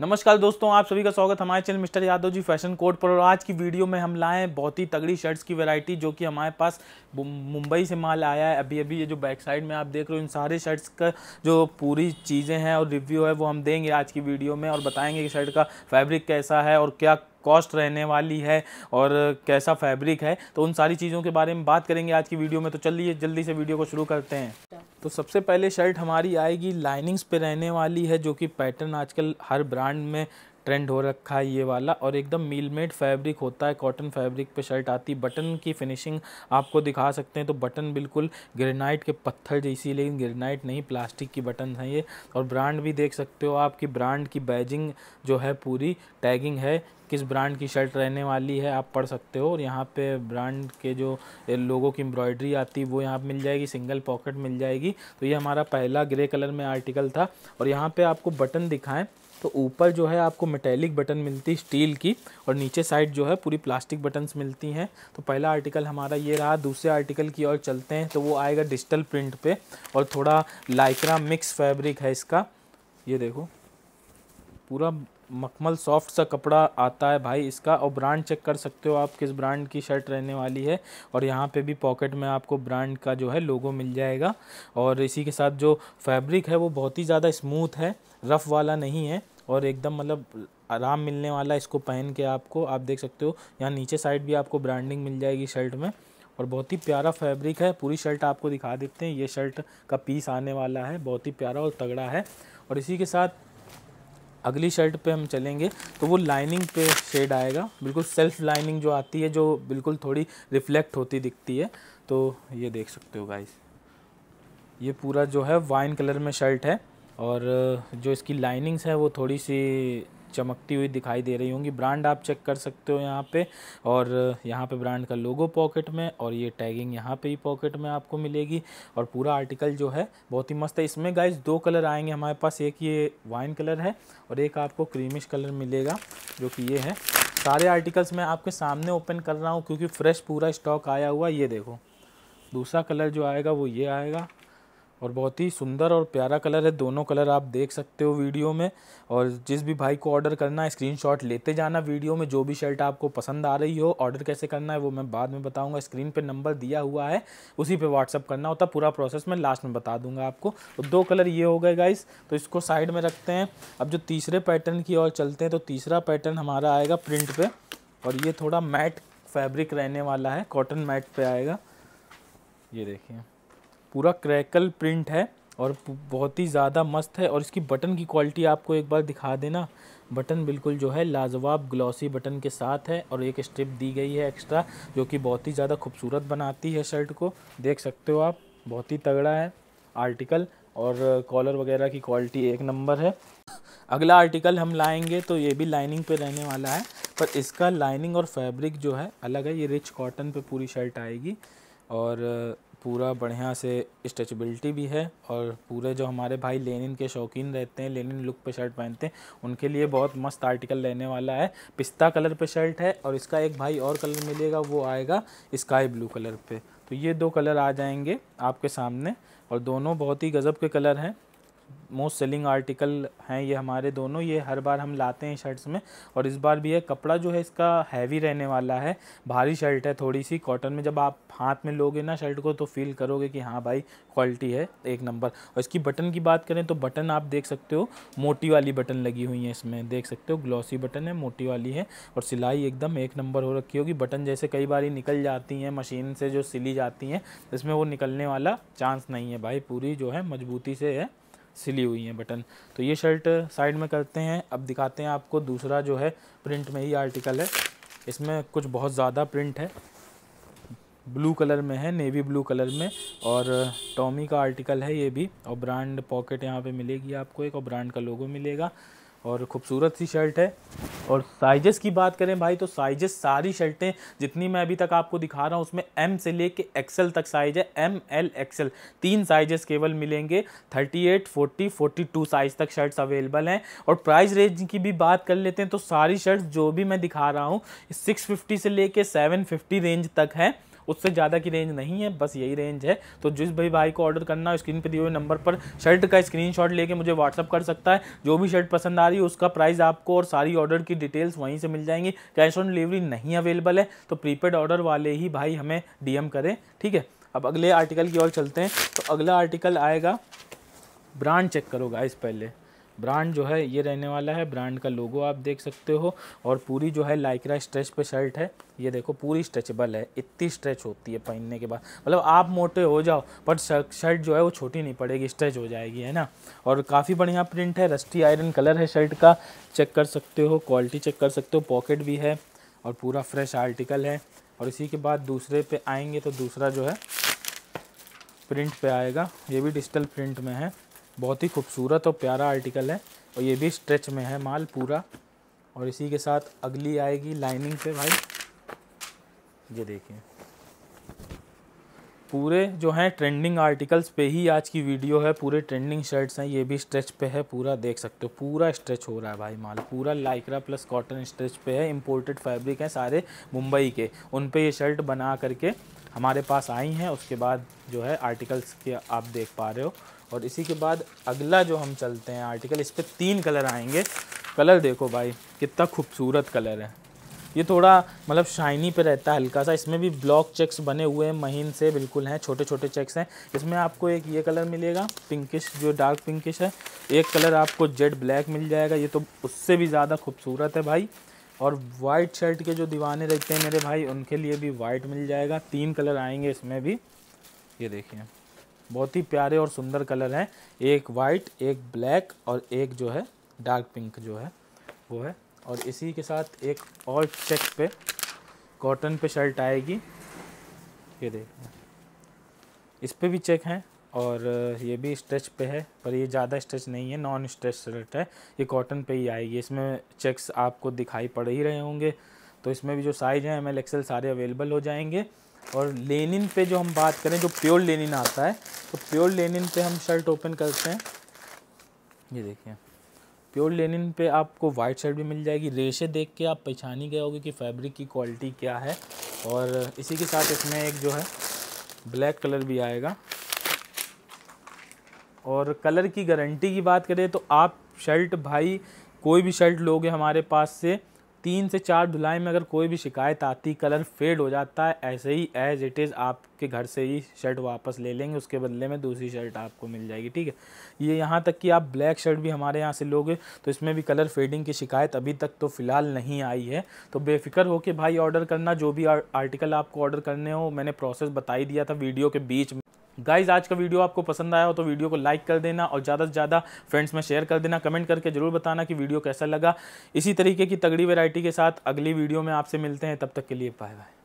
नमस्कार दोस्तों आप सभी का स्वागत हमारे channel Mister Yadav ji fashion code पर और आज की वीडियो में हम लाए हैं बहुत ही तगड़ी शर्ट्स की वैरायटी जो कि हमारे पास मुंबई से माल आया है अभी अभी ये जो बैक साइड में आप देख रहे हो इन सारे शर्ट्स का जो पूरी चीज़ें हैं और रिव्यू है वो हम देंगे आज की वीडियो में और बताएंगे कि शर्ट का फैब्रिक कैसा है और क्या कॉस्ट रहने वाली है और कैसा फैब्रिक है तो उन सारी चीज़ों के बारे में बात करेंगे आज की वीडियो में तो चलिए जल्दी से वीडियो को शुरू करते हैं तो सबसे पहले शर्ट हमारी आएगी लाइनिंग्स पे रहने वाली है जो कि पैटर्न आजकल हर ब्रांड में ट्रेंड हो रखा है ये वाला और एकदम मील मेड फैब्रिक होता है कॉटन फैब्रिक पे शर्ट आती बटन की फिनिशिंग आपको दिखा सकते हैं तो बटन बिल्कुल ग्रेनाइट के पत्थर जैसी लेकिन ग्रेनाइट नहीं प्लास्टिक की बटन है ये और ब्रांड भी देख सकते हो आपकी ब्रांड की बैजिंग जो है पूरी टैगिंग है किस ब्रांड की शर्ट रहने वाली है आप पढ़ सकते हो और यहाँ पे ब्रांड के जो लोगों की एम्ब्रॉयडरी आती है वो यहाँ मिल जाएगी सिंगल पॉकेट मिल जाएगी तो ये हमारा पहला ग्रे कलर में आर्टिकल था और यहाँ पे आपको बटन दिखाएं तो ऊपर जो है आपको मेटेलिक बटन मिलती है स्टील की और नीचे साइड जो है पूरी प्लास्टिक बटन्स मिलती हैं तो पहला आर्टिकल हमारा ये रहा दूसरे आर्टिकल की ओर चलते हैं तो वो आएगा डिजिटल प्रिंट पे और थोड़ा लाइक्रा मिक्स फैब्रिक है इसका ये देखो पूरा मखमल सॉफ्ट सा कपड़ा आता है भाई इसका और ब्रांड चेक कर सकते हो आप किस ब्रांड की शर्ट रहने वाली है और यहाँ पे भी पॉकेट में आपको ब्रांड का जो है लोगो मिल जाएगा और इसी के साथ जो फैब्रिक है वो बहुत ही ज़्यादा स्मूथ है रफ़ वाला नहीं है और एकदम मतलब आराम मिलने वाला इसको पहन के आपको आप देख सकते हो यहाँ नीचे साइड भी आपको ब्रांडिंग मिल जाएगी शर्ट में और बहुत ही प्यारा फैब्रिक है पूरी शर्ट आपको दिखा देते हैं ये शर्ट का पीस आने वाला है बहुत ही प्यारा और तगड़ा है और इसी के साथ अगली शर्ट पे हम चलेंगे तो वो लाइनिंग पे शेड आएगा बिल्कुल सेल्फ लाइनिंग जो आती है जो बिल्कुल थोड़ी रिफ्लेक्ट होती दिखती है तो ये देख सकते हो गाइस ये पूरा जो है वाइन कलर में शर्ट है और जो इसकी लाइनिंग्स है वो थोड़ी सी चमकती हुई दिखाई दे रही होंगी ब्रांड आप चेक कर सकते हो यहाँ पे और यहाँ पे ब्रांड का लोगो पॉकेट में और ये टैगिंग यहाँ पे ही पॉकेट में आपको मिलेगी और पूरा आर्टिकल जो है बहुत ही मस्त है इसमें गाइज दो कलर आएंगे हमारे पास एक ये वाइन कलर है और एक आपको क्रीमिश कलर मिलेगा जो कि ये है सारे आर्टिकल्स मैं आपके सामने ओपन कर रहा हूँ क्योंकि फ्रेश पूरा स्टॉक आया हुआ ये देखो दूसरा कलर जो आएगा वो ये आएगा और बहुत ही सुंदर और प्यारा कलर है दोनों कलर आप देख सकते हो वीडियो में और जिस भी भाई को ऑर्डर करना है स्क्रीनशॉट लेते जाना वीडियो में जो भी शर्ट आपको पसंद आ रही हो ऑर्डर कैसे करना है वो मैं बाद में बताऊंगा स्क्रीन पे नंबर दिया हुआ है उसी पे व्हाट्सअप करना होता पूरा प्रोसेस मैं लास्ट में बता दूंगा आपको तो दो कलर ये हो गए गाइस तो इसको साइड में रखते हैं अब जो तीसरे पैटर्न की ओर चलते हैं तो तीसरा पैटर्न हमारा आएगा प्रिंट पर और ये थोड़ा मैट फैब्रिक रहने वाला है कॉटन मैट पर आएगा ये देखिए पूरा क्रैकल प्रिंट है और बहुत ही ज़्यादा मस्त है और इसकी बटन की क्वालिटी आपको एक बार दिखा देना बटन बिल्कुल जो है लाजवाब ग्लॉसी बटन के साथ है और एक स्ट्रिप दी गई है एक्स्ट्रा जो कि बहुत ही ज़्यादा खूबसूरत बनाती है शर्ट को देख सकते हो आप बहुत ही तगड़ा है आर्टिकल और कॉलर वगैरह की क्वालिटी एक नंबर है अगला आर्टिकल हम लाएंगे तो ये भी लाइनिंग पे रहने वाला है पर इसका लाइनिंग और फैब्रिक जो है अलग है ये रिच कॉटन पे पूरी शर्ट आएगी और पूरा बढ़िया से स्ट्रेचबिलिटी भी है और पूरे जो हमारे भाई लेनिन के शौकीन रहते हैं लेनिन लुक पे शर्ट पहनते हैं उनके लिए बहुत मस्त आर्टिकल रहने वाला है पिस्ता कलर पे शर्ट है और इसका एक भाई और कलर मिलेगा वो आएगा स्काई ब्लू कलर पे तो ये दो कलर आ जाएंगे आपके सामने और दोनों बहुत ही गज़ब के कलर हैं मोस्ट सेलिंग आर्टिकल हैं ये हमारे दोनों ये हर बार हम लाते हैं शर्ट्स में और इस बार भी है कपड़ा जो है इसका हैवी रहने वाला है भारी शर्ट है थोड़ी सी कॉटन में जब आप हाथ में लोगे ना शर्ट को तो फील करोगे कि हाँ भाई क्वालिटी है एक नंबर और इसकी बटन की बात करें तो बटन आप देख सकते हो मोटी वाली बटन लगी हुई है इसमें देख सकते हो ग्लॉसी बटन है मोटी वाली है और सिलाई एकदम एक नंबर हो रखी होगी बटन जैसे कई बार निकल जाती हैं मशीन से जो सिली जाती हैं इसमें वो निकलने वाला चांस नहीं है भाई पूरी जो है मजबूती से है सिली हुई हैं बटन तो ये शर्ट साइड में करते हैं अब दिखाते हैं आपको दूसरा जो है प्रिंट में ही आर्टिकल है इसमें कुछ बहुत ज़्यादा प्रिंट है ब्लू कलर में है नेवी ब्लू कलर में और टॉमी का आर्टिकल है ये भी और ब्रांड पॉकेट यहाँ पे मिलेगी आपको एक और ब्रांड का लोगो मिलेगा और खूबसूरत सी शर्ट है और साइजेस की बात करें भाई तो साइजेस सारी शर्टें जितनी मैं अभी तक आपको दिखा रहा हूँ उसमें एम से लेके एक्सेल तक साइज है एम एल एक्सेल तीन साइजेस केवल मिलेंगे 38, 40, 42 साइज तक शर्ट्स अवेलेबल हैं और प्राइस रेंज की भी बात कर लेते हैं तो सारी शर्ट्स जो भी मैं दिखा रहा हूँ सिक्स से लेके सेवन रेंज तक है उससे ज़्यादा की रेंज नहीं है बस यही रेंज है तो जिस भी भाई को ऑर्डर करना है स्क्रीन पर दिए हुए नंबर पर शर्ट का स्क्रीन लेके मुझे व्हाट्सअप कर सकता है जो भी शर्ट पसंद आ रही है उसका प्राइस आपको और सारी ऑर्डर की डिटेल्स वहीं से मिल जाएंगी कैश ऑन डिलीवरी नहीं अवेलेबल है तो प्रीपेड ऑर्डर वाले ही भाई हमें डीएम करें ठीक है अब अगले आर्टिकल की ओर चलते हैं तो अगला आर्टिकल आएगा ब्रांड चेक करो गाइस पहले ब्रांड जो है ये रहने वाला है ब्रांड का लोगो आप देख सकते हो और पूरी जो है लाइक्रा स्ट्रेच पे शर्ट है ये देखो पूरी स्ट्रेचेबल है इतनी स्ट्रेच होती है पहनने के बाद मतलब आप मोटे हो जाओ पर शर्ट जो है वो छोटी नहीं पड़ेगी स्ट्रेच हो जाएगी है ना और काफ़ी बढ़िया प्रिंट है रस्टी आयरन कलर है शर्ट का चेक कर सकते हो क्वालिटी चेक कर सकते हो पॉकेट भी है और पूरा फ्रेश आर्टिकल है और इसी के बाद दूसरे पे आएंगे तो दूसरा जो है प्रिंट पे आएगा ये भी डिजिटल प्रिंट में है बहुत ही खूबसूरत और प्यारा आर्टिकल है और ये भी स्ट्रेच में है माल पूरा और इसी के साथ अगली आएगी लाइनिंग पे भाई ये देखिए पूरे जो हैं ट्रेंडिंग आर्टिकल्स पे ही आज की वीडियो है पूरे ट्रेंडिंग शर्ट्स हैं ये भी स्ट्रेच पे है पूरा देख सकते हो पूरा स्ट्रेच हो रहा है भाई माल पूरा लाइक्रा प्लस कॉटन स्ट्रेच पे है इम्पोर्टेड फैब्रिक हैं सारे मुंबई के उन पे ये शर्ट बना करके हमारे पास आई हैं उसके बाद जो है आर्टिकल्स के आप देख पा रहे हो और इसी के बाद अगला जो हम चलते हैं आर्टिकल इस पर तीन कलर आएंगे कलर देखो भाई कितना खूबसूरत कलर है ये थोड़ा मतलब शाइनी पे रहता है हल्का सा इसमें भी ब्लॉक चेक्स बने हुए हैं महीन से बिल्कुल हैं छोटे छोटे चेक्स हैं इसमें आपको एक ये कलर मिलेगा पिंकिश जो डार्क पिंकिश है एक कलर आपको जेड ब्लैक मिल जाएगा ये तो उससे भी ज़्यादा खूबसूरत है भाई और वाइट शर्ट के जो दीवाने रहते हैं मेरे भाई उनके लिए भी वाइट मिल जाएगा तीन कलर आएंगे इसमें भी ये देखिए बहुत ही प्यारे और सुंदर कलर हैं एक वाइट एक ब्लैक और एक जो है डार्क पिंक जो है वो है और इसी के साथ एक और चेक पे कॉटन पे शर्ट आएगी ये देख इस पर भी चेक हैं और ये भी स्ट्रेच पे है पर ये ज़्यादा स्ट्रेच नहीं है नॉन स्ट्रेच शर्ट है ये कॉटन पे ही आएगी इसमें चेक्स आपको दिखाई पड़ ही रहे होंगे तो इसमें भी जो साइज़ हैं एम एल एक्सेल सारे अवेलेबल हो जाएंगे और लेनिन पे जो हम बात करें जो प्योर लेनिन आता है तो प्योर लेनिन पे हम शर्ट ओपन करते हैं ये देखिए प्योर लेनिन पे आपको वाइट शर्ट भी मिल जाएगी रेशे देख के आप पहचान ही गए होगे कि फैब्रिक की क्वालिटी क्या है और इसी के साथ इसमें एक जो है ब्लैक कलर भी आएगा और कलर की गारंटी की बात करें तो आप शर्ट भाई कोई भी शर्ट लोगे हमारे पास से तीन से चार धुलाई में अगर कोई भी शिकायत आती कलर फेड हो जाता है ऐसे ही एज इट इज़ आपके घर से ही शर्ट वापस ले लेंगे उसके बदले में दूसरी शर्ट आपको मिल जाएगी ठीक है ये यहाँ तक कि आप ब्लैक शर्ट भी हमारे यहाँ से लोगे तो इसमें भी कलर फेडिंग की शिकायत अभी तक तो फ़िलहाल नहीं आई है तो बेफिक्र होकर भाई ऑर्डर करना जो भी आर्टिकल आपको ऑर्डर करने हो मैंने प्रोसेस बता ही दिया था वीडियो के बीच में गाइज आज का वीडियो आपको पसंद आया हो तो वीडियो को लाइक कर देना और ज़्यादा से ज़्यादा फ्रेंड्स में शेयर कर देना कमेंट करके ज़रूर बताना कि वीडियो कैसा लगा इसी तरीके की तगड़ी वेराइटी के साथ अगली वीडियो में आपसे मिलते हैं तब तक के लिए बाय बाय